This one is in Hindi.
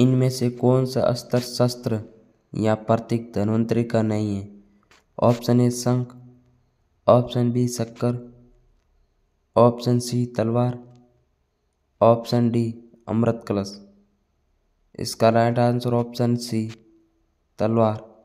इनमें से कौन सा अस्त्र शस्त्र या प्रतीक धन्वंतरि का नहीं है ऑप्शन ए शंख ऑप्शन बी शक्कर ऑप्शन सी तलवार ऑप्शन डी अमृत कलश इसका राइट आंसर ऑप्शन सी तलवार